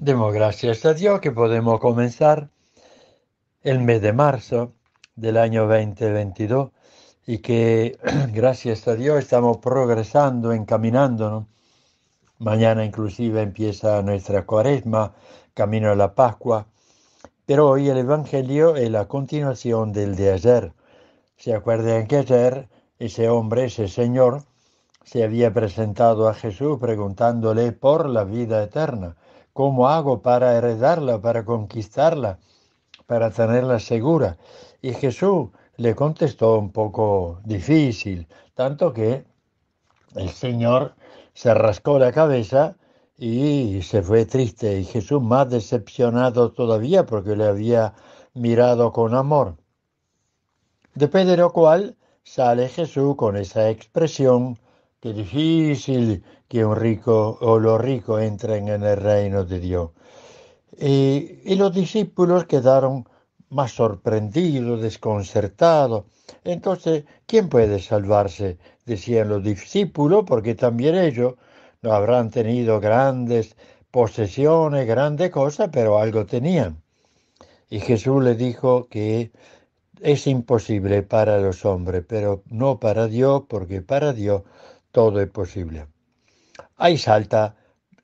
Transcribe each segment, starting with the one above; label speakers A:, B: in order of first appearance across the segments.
A: Demos gracias a Dios que podemos comenzar el mes de marzo del año 2022 y que gracias a Dios estamos progresando, encaminándonos. Mañana inclusive empieza nuestra cuaresma, camino a la Pascua, pero hoy el Evangelio es la continuación del de ayer. Se acuerdan que ayer ese hombre, ese señor, se había presentado a Jesús preguntándole por la vida eterna ¿Cómo hago para heredarla, para conquistarla, para tenerla segura? Y Jesús le contestó un poco difícil, tanto que el Señor se rascó la cabeza y se fue triste. Y Jesús más decepcionado todavía porque le había mirado con amor. Después de lo cual sale Jesús con esa expresión Qué difícil que un rico o los ricos entren en el reino de Dios. y los discípulos quedaron más sorprendidos, desconcertados. Entonces, ¿quién puede salvarse? Decían los discípulos, porque también ellos no habrán tenido grandes posesiones, grandes cosas, pero algo tenían. Y Jesús le dijo que es imposible para los hombres, pero no para Dios, porque para Dios todo es posible. Ahí salta,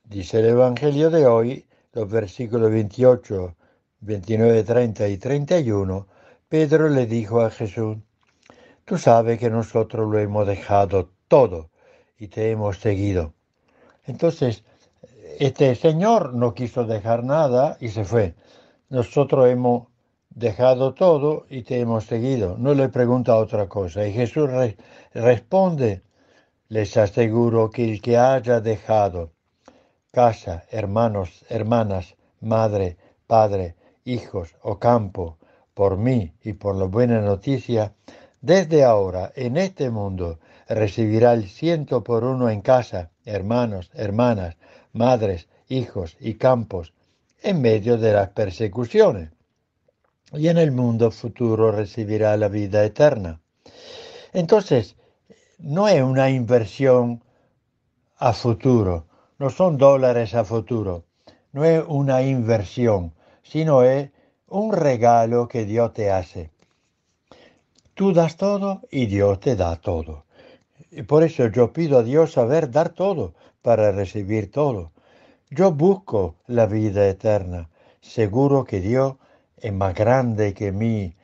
A: dice el Evangelio de hoy, los versículos 28, 29, 30 y 31, Pedro le dijo a Jesús, tú sabes que nosotros lo hemos dejado todo y te hemos seguido. Entonces, este señor no quiso dejar nada y se fue. Nosotros hemos dejado todo y te hemos seguido. No le pregunta otra cosa. Y Jesús responde les aseguro que el que haya dejado casa, hermanos, hermanas, madre, padre, hijos o campo, por mí y por la buena noticia, desde ahora en este mundo recibirá el ciento por uno en casa, hermanos, hermanas, madres, hijos y campos, en medio de las persecuciones. Y en el mundo futuro recibirá la vida eterna. Entonces, no es una inversión a futuro, no son dólares a futuro, no es una inversión, sino es un regalo que Dios te hace. Tú das todo y Dios te da todo. Y por eso yo pido a Dios saber dar todo para recibir todo. Yo busco la vida eterna. Seguro que Dios es más grande que mi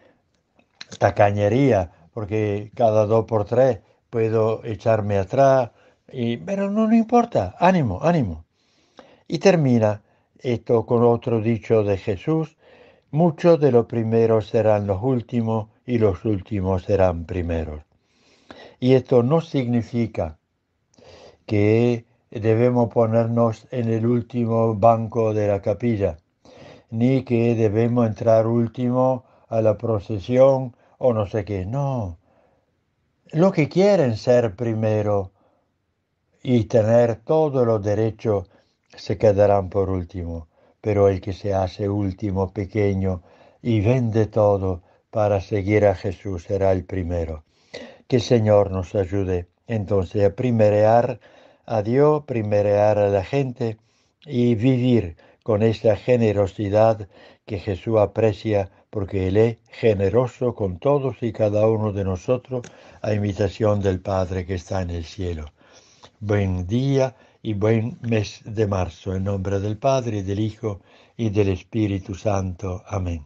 A: tacañería, porque cada dos por tres puedo echarme atrás, y, pero no, no importa, ánimo, ánimo. Y termina esto con otro dicho de Jesús, muchos de los primeros serán los últimos y los últimos serán primeros. Y esto no significa que debemos ponernos en el último banco de la capilla, ni que debemos entrar último a la procesión o no sé qué. No, lo que quieren ser primero y tener todo lo derecho se quedarán por último, pero el que se hace último pequeño y vende todo para seguir a Jesús será el primero. Que el Señor nos ayude entonces a primerear a Dios, primerear a la gente y vivir con esa generosidad que Jesús aprecia porque Él es generoso con todos y cada uno de nosotros a invitación del Padre que está en el cielo. Buen día y buen mes de marzo, en nombre del Padre, del Hijo, y del Espíritu Santo. Amén.